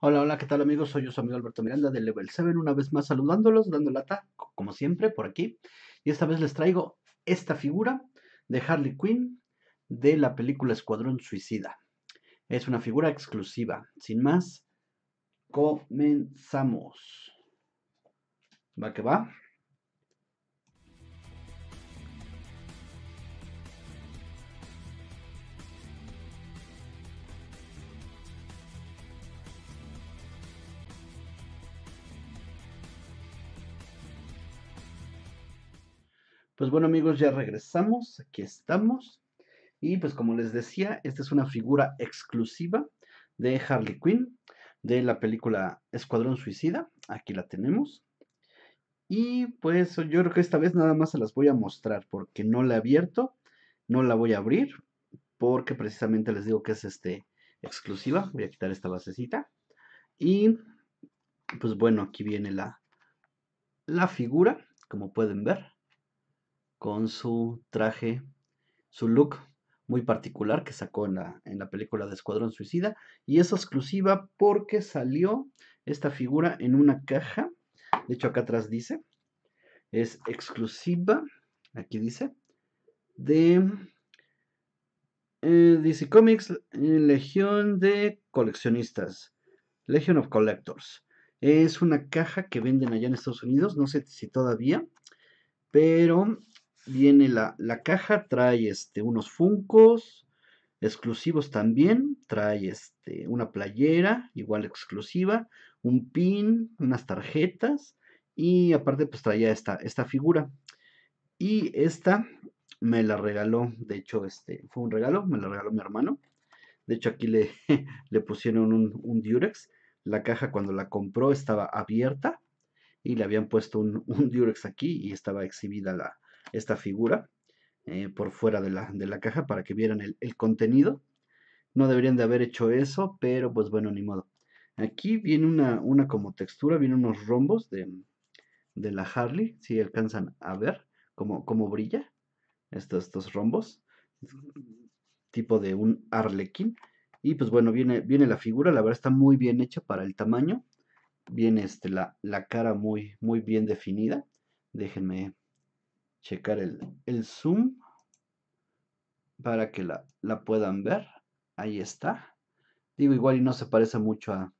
Hola, hola, ¿qué tal amigos? Soy yo su amigo Alberto Miranda de Level 7, una vez más saludándolos, dando lata, como siempre, por aquí. Y esta vez les traigo esta figura de Harley Quinn de la película Escuadrón Suicida. Es una figura exclusiva. Sin más, comenzamos. Va que va. Pues bueno amigos, ya regresamos, aquí estamos. Y pues como les decía, esta es una figura exclusiva de Harley Quinn, de la película Escuadrón Suicida. Aquí la tenemos. Y pues yo creo que esta vez nada más se las voy a mostrar porque no la he abierto, no la voy a abrir porque precisamente les digo que es este exclusiva. Voy a quitar esta basecita. Y pues bueno, aquí viene la, la figura, como pueden ver con su traje, su look muy particular que sacó en la, en la película de Escuadrón Suicida. Y es exclusiva porque salió esta figura en una caja. De hecho, acá atrás dice. Es exclusiva. Aquí dice. De eh, DC Comics eh, Legión de Coleccionistas. Legion of Collectors. Es una caja que venden allá en Estados Unidos. No sé si todavía. Pero viene la, caja, trae este, unos funcos exclusivos también, trae este, una playera igual exclusiva, un pin, unas tarjetas y aparte pues traía esta, esta figura. Y esta me la regaló, de hecho este fue un regalo, me la regaló mi hermano. De hecho aquí le, le pusieron un, un Durex. La caja cuando la compró estaba abierta y le habían puesto un, un Durex aquí y estaba exhibida la, esta figura eh, por fuera de la, caja para que vieran el, contenido. No deberían de haber hecho eso, pero pues bueno, ni modo. Aquí viene una, una como textura, vienen unos rombos de, la Harley, si alcanzan a ver cómo, brilla estos, estos rombos, tipo de un arlequín. Y pues bueno, viene, viene la figura, la verdad está muy bien hecha para el tamaño. Viene este, la, la cara muy, muy bien definida. Déjenme checar el, zoom para que la, puedan ver. Ahí está. Digo, igual y no se parece mucho a,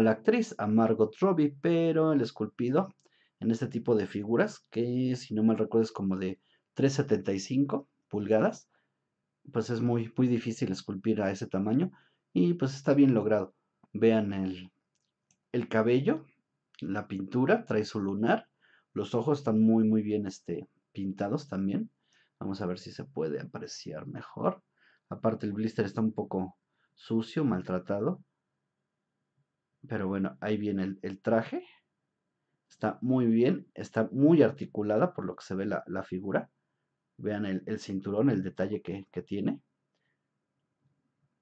la actriz, a Margot Robbie, pero el esculpido en este tipo de figuras, que si no mal recuerdo es como de 375 pulgadas, pues es muy, muy difícil esculpir a ese tamaño y pues está bien logrado. Vean el, el cabello, la pintura, trae su lunar, los ojos están muy, muy bien este, pintados también. Vamos a ver si se puede apreciar mejor. Aparte el blister está un poco sucio, maltratado. Pero bueno, ahí viene el, traje. Está muy bien, está muy articulada por lo que se ve la, figura. Vean el, cinturón, el detalle que, tiene.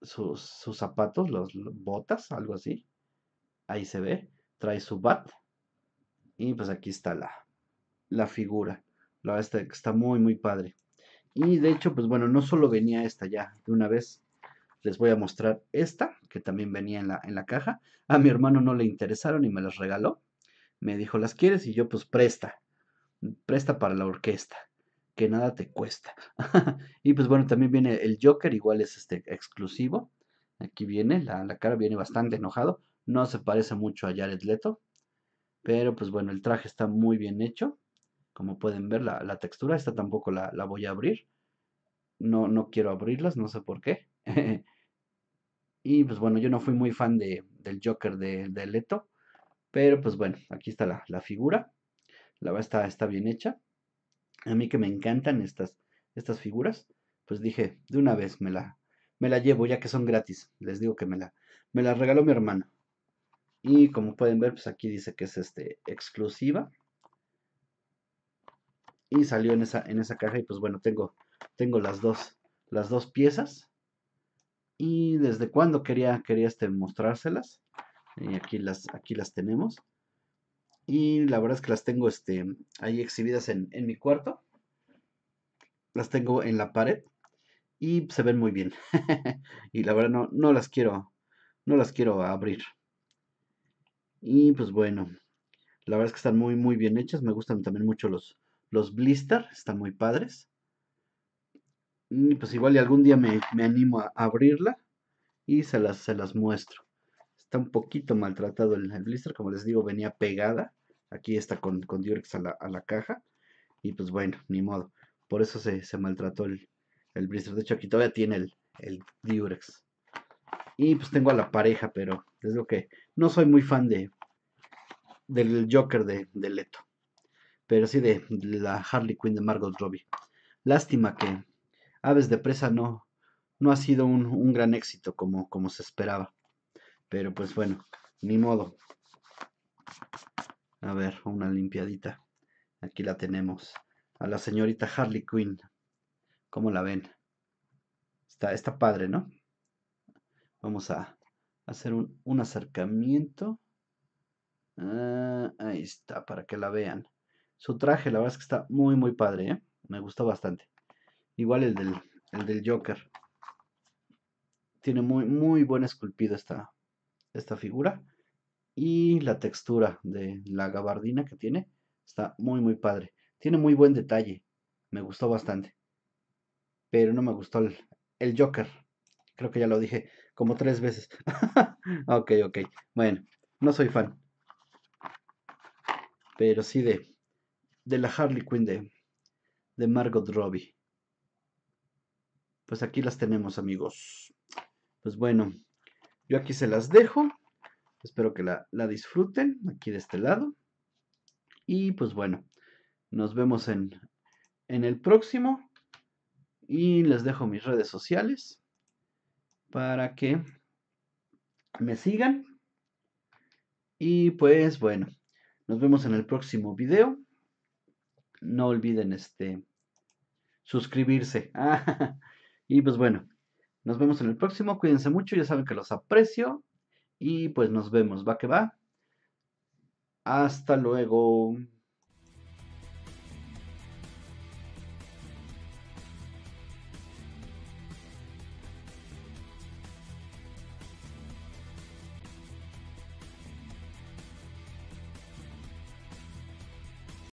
Sus, sus zapatos, las botas, algo así. Ahí se ve. Trae su bat. Y pues aquí está la, la figura. La está, muy, muy padre. Y de hecho, pues bueno, no solo venía esta ya, de una vez les voy a mostrar esta, que también venía en la, en la caja. A mi hermano no le interesaron y me las regaló. Me dijo, ¿las quieres? Y yo, pues presta, presta para la orquesta, que nada te cuesta. y pues bueno, también viene el Joker, igual es este exclusivo. Aquí viene, la, la cara viene bastante enojado. No se parece mucho a Jared Leto. Pero pues bueno, el traje está muy bien hecho. Como pueden ver, la, textura, esta tampoco la, la, voy a abrir. No, no quiero abrirlas, no sé por qué. y pues bueno, yo no fui muy fan de, del Joker de, Leto. Pero pues bueno, aquí está la, la figura. La verdad está, está bien hecha. A mí que me encantan estas, estas figuras, pues dije, de una vez me la, me la llevo ya que son gratis. Les digo que me la, me la regaló mi hermana. Y como pueden ver, pues aquí dice que es este, exclusiva y salió en esa, en esa caja y pues bueno, tengo, tengo las, dos, las dos piezas y desde cuando quería, quería este, mostrárselas y eh, aquí las, aquí las tenemos y la verdad es que las tengo este, ahí exhibidas en, mi cuarto las tengo en la pared y se ven muy bien y la verdad no, no las quiero no las quiero abrir y pues bueno la verdad es que están muy muy bien hechas me gustan también mucho los los blister, están muy padres. Y mm, pues igual algún día me, animo a abrirla y se las, se las muestro. Está un poquito maltratado el, blister, como les digo, venía pegada. Aquí está con, con Durex a la, caja. Y pues bueno, ni modo. Por eso se, maltrató el, blister. De hecho, aquí todavía tiene el, el Y pues tengo a la pareja, pero es lo que no soy muy fan de del Joker de Leto pero sí de la Harley Quinn de Margot Robbie. Lástima que Aves de Presa no, no ha sido un, gran éxito como, como se esperaba. Pero pues bueno, ni modo. A ver, una limpiadita. Aquí la tenemos. A la señorita Harley Quinn. ¿Cómo la ven? Está, está padre, ¿no? Vamos a hacer un, un acercamiento. Ah, ahí está, para que la vean. Su traje, la verdad es que está muy, muy padre, ¿eh? Me gustó bastante. Igual el del, Joker. Tiene muy, muy buen esculpido esta, esta figura. Y la textura de la gabardina que tiene está muy, muy padre. Tiene muy buen detalle. Me gustó bastante. Pero no me gustó el, el Joker. Creo que ya lo dije como tres veces. ok, ok. Bueno, no soy fan. Pero sí de, de la Harley Quinn de, de Margot Robbie. Pues aquí las tenemos, amigos. Pues bueno, yo aquí se las dejo. Espero que la, la disfruten aquí de este lado. Y pues bueno, nos vemos en, en el próximo. Y les dejo mis redes sociales para que me sigan. Y pues bueno, nos vemos en el próximo video no olviden este suscribirse. y pues bueno, nos vemos en el próximo. Cuídense mucho, ya saben que los aprecio. Y pues nos vemos, va que va. Hasta luego.